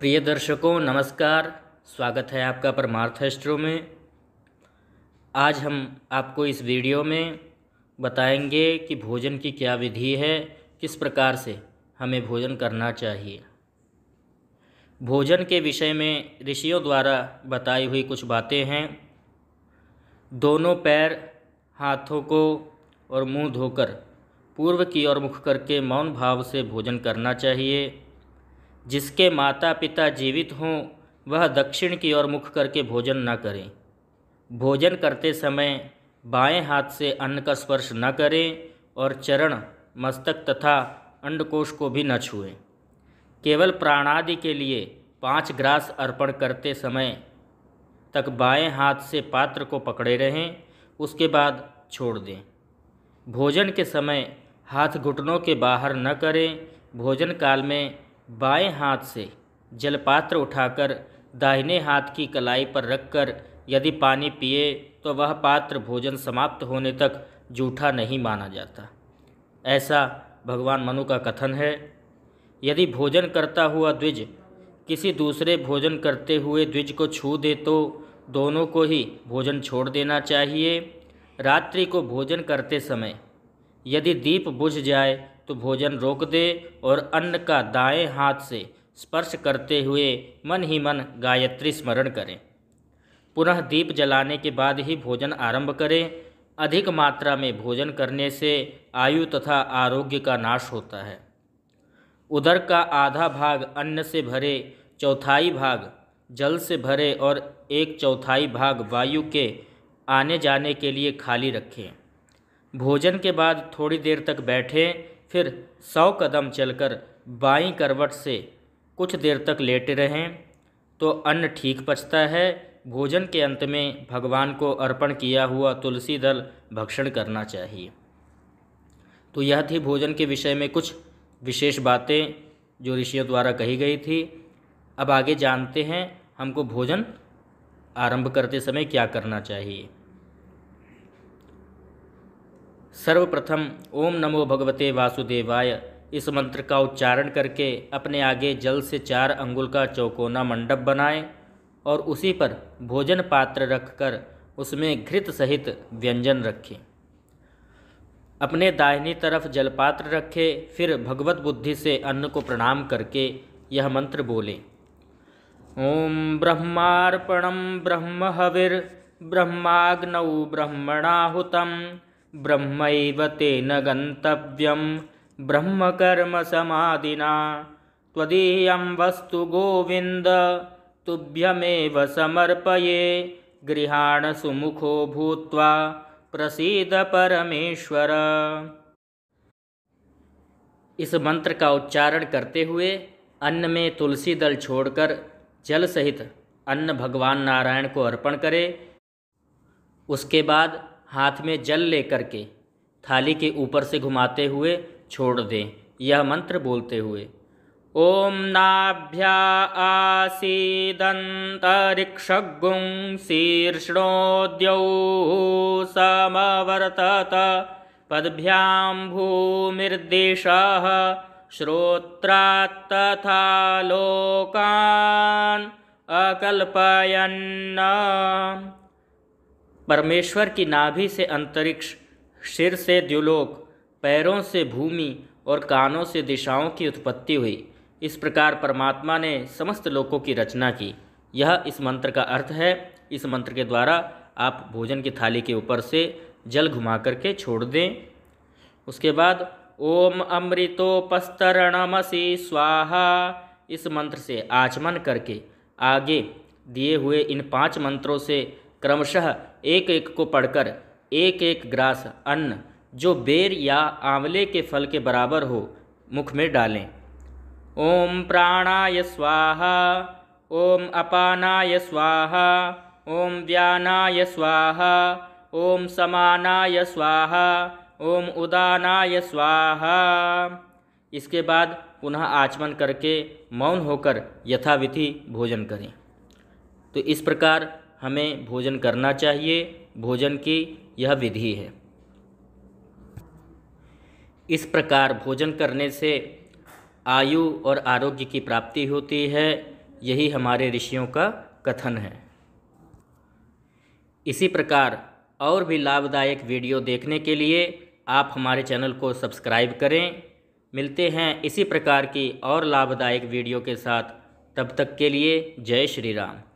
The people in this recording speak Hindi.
प्रिय दर्शकों नमस्कार स्वागत है आपका परमार्थ एस्ट्रो में आज हम आपको इस वीडियो में बताएंगे कि भोजन की क्या विधि है किस प्रकार से हमें भोजन करना चाहिए भोजन के विषय में ऋषियों द्वारा बताई हुई कुछ बातें हैं दोनों पैर हाथों को और मुंह धोकर पूर्व की ओर मुख करके मौन भाव से भोजन करना चाहिए जिसके माता पिता जीवित हों वह दक्षिण की ओर मुख करके भोजन न करें भोजन करते समय बाएं हाथ से अन्न का स्पर्श न करें और चरण मस्तक तथा अंडकोश को भी न छुएं केवल प्राणादि के लिए पाँच ग्रास अर्पण करते समय तक बाएं हाथ से पात्र को पकड़े रहें उसके बाद छोड़ दें भोजन के समय हाथ घुटनों के बाहर न करें भोजन काल में बाएं हाथ से जलपात्र उठाकर दाहिने हाथ की कलाई पर रखकर यदि पानी पिए तो वह पात्र भोजन समाप्त होने तक जूठा नहीं माना जाता ऐसा भगवान मनु का कथन है यदि भोजन करता हुआ द्विज किसी दूसरे भोजन करते हुए द्विज को छू दे तो दोनों को ही भोजन छोड़ देना चाहिए रात्रि को भोजन करते समय यदि दीप बुझ जाए तो भोजन रोक दे और अन्न का दाएं हाथ से स्पर्श करते हुए मन ही मन गायत्री स्मरण करें पुनः दीप जलाने के बाद ही भोजन आरंभ करें अधिक मात्रा में भोजन करने से आयु तथा आरोग्य का नाश होता है उदर का आधा भाग अन्न से भरे चौथाई भाग जल से भरे और एक चौथाई भाग वायु के आने जाने के लिए खाली रखें भोजन के बाद थोड़ी देर तक बैठे फिर सौ कदम चलकर बाई करवट से कुछ देर तक लेटे रहें तो अन्न ठीक पचता है भोजन के अंत में भगवान को अर्पण किया हुआ तुलसी दल भक्षण करना चाहिए तो यह थी भोजन के विषय में कुछ विशेष बातें जो ऋषियों द्वारा कही गई थी अब आगे जानते हैं हमको भोजन आरंभ करते समय क्या करना चाहिए सर्वप्रथम ओम नमो भगवते वासुदेवाय इस मंत्र का उच्चारण करके अपने आगे जल से चार अंगुल का चौकोना मंडप बनाएं और उसी पर भोजन पात्र रखकर उसमें घृत सहित व्यंजन रखें अपने दाहिनी तरफ जलपात्र रखें फिर भगवत बुद्धि से अन्न को प्रणाम करके यह मंत्र बोले ओम ब्रह्मापणम ब्रह्म हविर् ब्रह्माग्नौ ब्रह्मणाहुतम ब्रह्म तेन गन्तव्यं ब्रह्मकर्म सदीय वस्तु गोविंद तुभ्यमेव समर्पये सुमुखो भूत्वा प्रसीद परमेश्वर इस मंत्र का उच्चारण करते हुए अन्न में तुलसी दल छोड़कर जल सहित अन्न भगवान नारायण को अर्पण करें उसके बाद हाथ में जल लेकर के थाली के ऊपर से घुमाते हुए छोड़ दें यह मंत्र बोलते हुए ओम नाभ्या आसीदंतरिक्षगुं शीर्षणोद्यौ समवर्तत पदभ्यां भूमिर्दिशः श्रोत्रात्तथा लोकान अकल्पयन्ना परमेश्वर की नाभि से अंतरिक्ष सिर से द्युलोक पैरों से भूमि और कानों से दिशाओं की उत्पत्ति हुई इस प्रकार परमात्मा ने समस्त लोकों की रचना की यह इस मंत्र का अर्थ है इस मंत्र के द्वारा आप भोजन की थाली के ऊपर से जल घुमा करके छोड़ दें उसके बाद ओम अमृतोपस्तरणमसी स्वाहा इस मंत्र से आचमन करके आगे दिए हुए इन पांच मंत्रों से क्रमशः एक एक को पढ़कर एक एक ग्रास अन्न जो बेर या आंवले के फल के बराबर हो मुख में डालें ओम प्राणाय स्वाहा ओम अपानाय स्वाहा ओम व्यानाय स्वाहा ओम समानाय स्वाहा ओम उदानाय स्वाहा इसके बाद पुनः आचमन करके मौन होकर यथाविधि भोजन करें तो इस प्रकार हमें भोजन करना चाहिए भोजन की यह विधि है इस प्रकार भोजन करने से आयु और आरोग्य की प्राप्ति होती है यही हमारे ऋषियों का कथन है इसी प्रकार और भी लाभदायक वीडियो देखने के लिए आप हमारे चैनल को सब्सक्राइब करें मिलते हैं इसी प्रकार की और लाभदायक वीडियो के साथ तब तक के लिए जय श्री राम